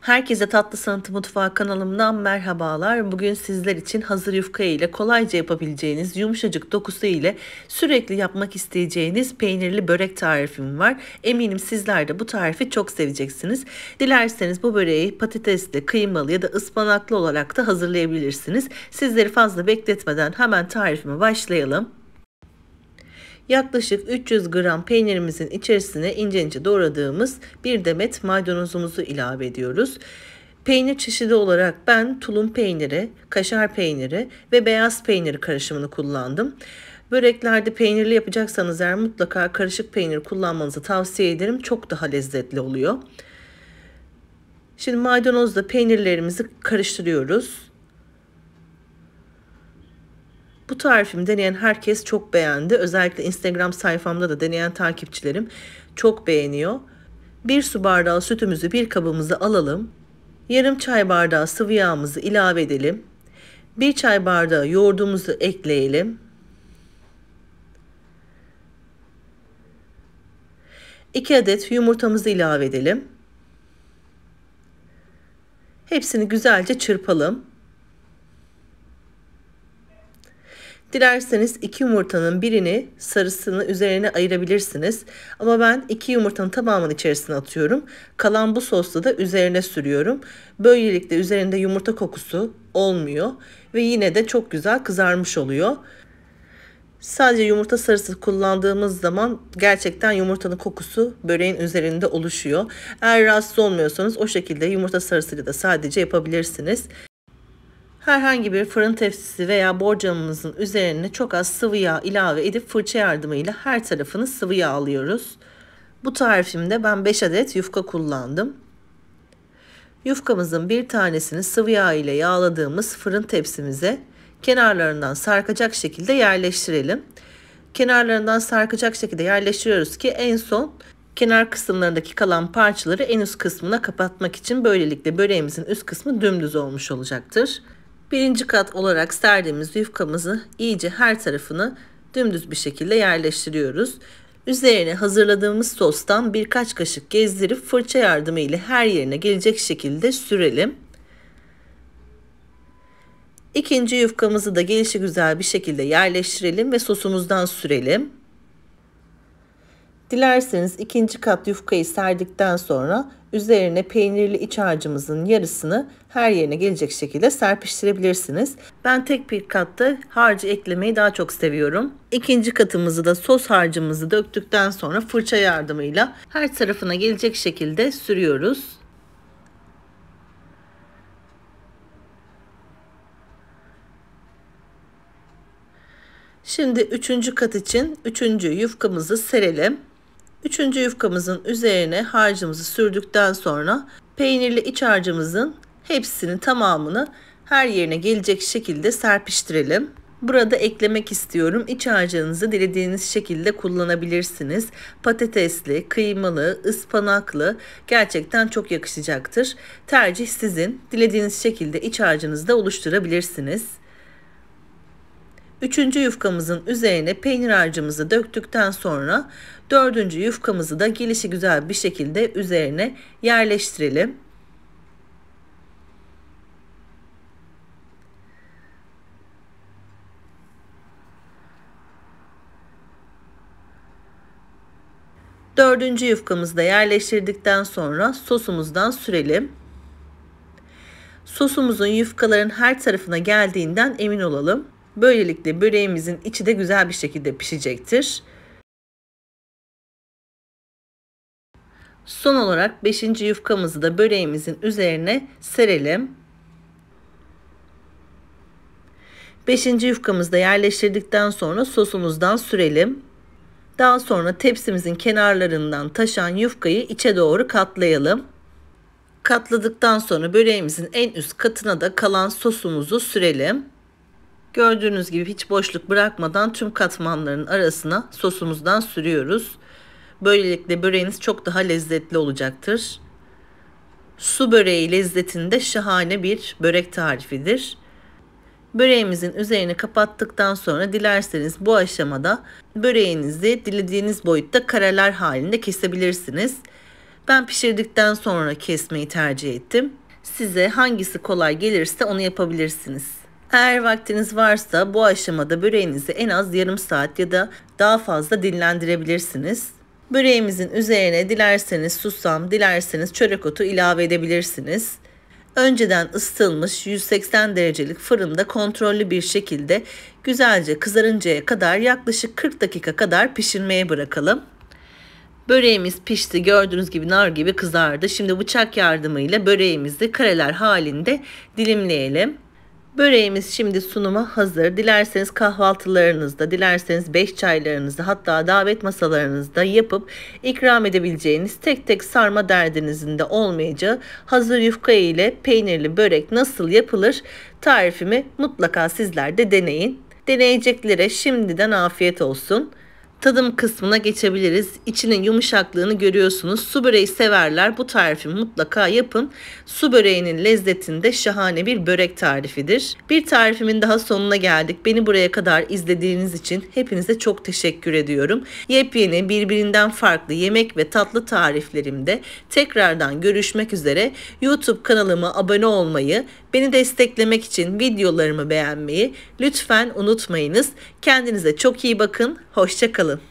Herkese Tatlı Sanatı Mutfağı kanalımdan merhabalar. Bugün sizler için hazır yufka ile kolayca yapabileceğiniz yumuşacık dokusu ile sürekli yapmak isteyeceğiniz peynirli börek tarifim var. Eminim sizler de bu tarifi çok seveceksiniz. Dilerseniz bu böreği patatesli, kıymalı ya da ıspanaklı olarak da hazırlayabilirsiniz. Sizleri fazla bekletmeden hemen tarifime başlayalım. Yaklaşık 300 gram peynirimizin içerisine ince ince doğradığımız bir demet maydanozumuzu ilave ediyoruz. Peynir çeşidi olarak ben tulum peyniri, kaşar peyniri ve beyaz peyniri karışımını kullandım. Böreklerde peynirli yapacaksanız eğer mutlaka karışık peynir kullanmanızı tavsiye ederim. Çok daha lezzetli oluyor. Şimdi maydanozla peynirlerimizi karıştırıyoruz. Bu tarifimi deneyen herkes çok beğendi. Özellikle Instagram sayfamda da deneyen takipçilerim çok beğeniyor. Bir su bardağı sütümüzü bir kabımıza alalım. Yarım çay bardağı sıvı yağımızı ilave edelim. Bir çay bardağı yoğurdumuzu ekleyelim. 2 adet yumurtamızı ilave edelim. Hepsini güzelce çırpalım. Dilerseniz iki yumurtanın birini sarısını üzerine ayırabilirsiniz. Ama ben iki yumurtanın tamamını içerisine atıyorum. Kalan bu sosla da üzerine sürüyorum. Böylelikle üzerinde yumurta kokusu olmuyor ve yine de çok güzel kızarmış oluyor. Sadece yumurta sarısı kullandığımız zaman gerçekten yumurtanın kokusu böreğin üzerinde oluşuyor. Eğer rahatsız olmuyorsanız o şekilde yumurta sarısıyla da sadece yapabilirsiniz. Herhangi bir fırın tepsisi veya borcamımızın üzerine çok az sıvı yağ ilave edip fırça yardımıyla her tarafını sıvı yağlıyoruz. Bu tarifimde ben 5 adet yufka kullandım. Yufkamızın bir tanesini sıvı yağ ile yağladığımız fırın tepsimize kenarlarından sarkacak şekilde yerleştirelim. Kenarlarından sarkacak şekilde yerleştiriyoruz ki en son kenar kısımlarındaki kalan parçaları en üst kısmına kapatmak için böylelikle böreğimizin üst kısmı dümdüz olmuş olacaktır. Birinci kat olarak serdiğimiz yufkamızı iyice her tarafını dümdüz bir şekilde yerleştiriyoruz. Üzerine hazırladığımız sostan birkaç kaşık gezdirip fırça yardımı ile her yerine gelecek şekilde sürelim. İkinci yufkamızı da gelişigüzel bir şekilde yerleştirelim ve sosumuzdan sürelim. Dilerseniz ikinci kat yufkayı serdikten sonra üzerine peynirli iç harcımızın yarısını her yerine gelecek şekilde serpiştirebilirsiniz. Ben tek bir katta harcı eklemeyi daha çok seviyorum. İkinci katımızı da sos harcımızı döktükten sonra fırça yardımıyla her tarafına gelecek şekilde sürüyoruz. Şimdi üçüncü kat için üçüncü yufkamızı serelim. Üçüncü yufkamızın üzerine harcımızı sürdükten sonra peynirli iç harcımızın hepsini tamamını her yerine gelecek şekilde serpiştirelim. Burada eklemek istiyorum. İç harcınızı dilediğiniz şekilde kullanabilirsiniz. Patatesli, kıymalı, ıspanaklı gerçekten çok yakışacaktır. Tercih sizin. Dilediğiniz şekilde iç harcınızı da oluşturabilirsiniz. Üçüncü yufkamızın üzerine peynir harcımızı döktükten sonra dördüncü yufkamızı da gelişi güzel bir şekilde üzerine yerleştirelim. Dördüncü yufkamızı da yerleştirdikten sonra sosumuzdan sürelim. Sosumuzun yufkaların her tarafına geldiğinden emin olalım. Böylelikle böreğimizin içi de güzel bir şekilde pişecektir. Son olarak 5. yufkamızı da böreğimizin üzerine serelim. 5. yufkamızı da yerleştirdikten sonra sosumuzdan sürelim. Daha sonra tepsimizin kenarlarından taşan yufkayı içe doğru katlayalım. Katladıktan sonra böreğimizin en üst katına da kalan sosumuzu sürelim. Gördüğünüz gibi hiç boşluk bırakmadan tüm katmanların arasına sosumuzdan sürüyoruz. Böylelikle böreğiniz çok daha lezzetli olacaktır. Su böreği lezzetinde şahane bir börek tarifidir. Böreğimizin üzerini kapattıktan sonra dilerseniz bu aşamada böreğinizi dilediğiniz boyutta kareler halinde kesebilirsiniz. Ben pişirdikten sonra kesmeyi tercih ettim. Size hangisi kolay gelirse onu yapabilirsiniz. Eğer vaktiniz varsa bu aşamada böreğinizi en az yarım saat ya da daha fazla dinlendirebilirsiniz. Böreğimizin üzerine dilerseniz susam, dilerseniz çörek otu ilave edebilirsiniz. Önceden ısıtılmış 180 derecelik fırında kontrollü bir şekilde güzelce kızarıncaya kadar yaklaşık 40 dakika kadar pişirmeye bırakalım. Böreğimiz pişti gördüğünüz gibi nar gibi kızardı. Şimdi bıçak yardımıyla böreğimizi kareler halinde dilimleyelim. Böreğimiz şimdi sunuma hazır. Dilerseniz kahvaltılarınızda, dilerseniz beş çaylarınızda hatta davet masalarınızda yapıp ikram edebileceğiniz tek tek sarma derdinizin de olmayacağı hazır yufka ile peynirli börek nasıl yapılır tarifimi mutlaka sizler de deneyin. Deneyeceklere şimdiden afiyet olsun tadım kısmına geçebiliriz. İçinin yumuşaklığını görüyorsunuz. Su böreği severler bu tarifi mutlaka yapın. Su böreğinin lezzetinde şahane bir börek tarifidir. Bir tarifimin daha sonuna geldik. Beni buraya kadar izlediğiniz için hepinize çok teşekkür ediyorum. Yepyeni birbirinden farklı yemek ve tatlı tariflerimde tekrardan görüşmek üzere. YouTube kanalıma abone olmayı Beni desteklemek için videolarımı beğenmeyi lütfen unutmayınız. Kendinize çok iyi bakın. Hoşçakalın.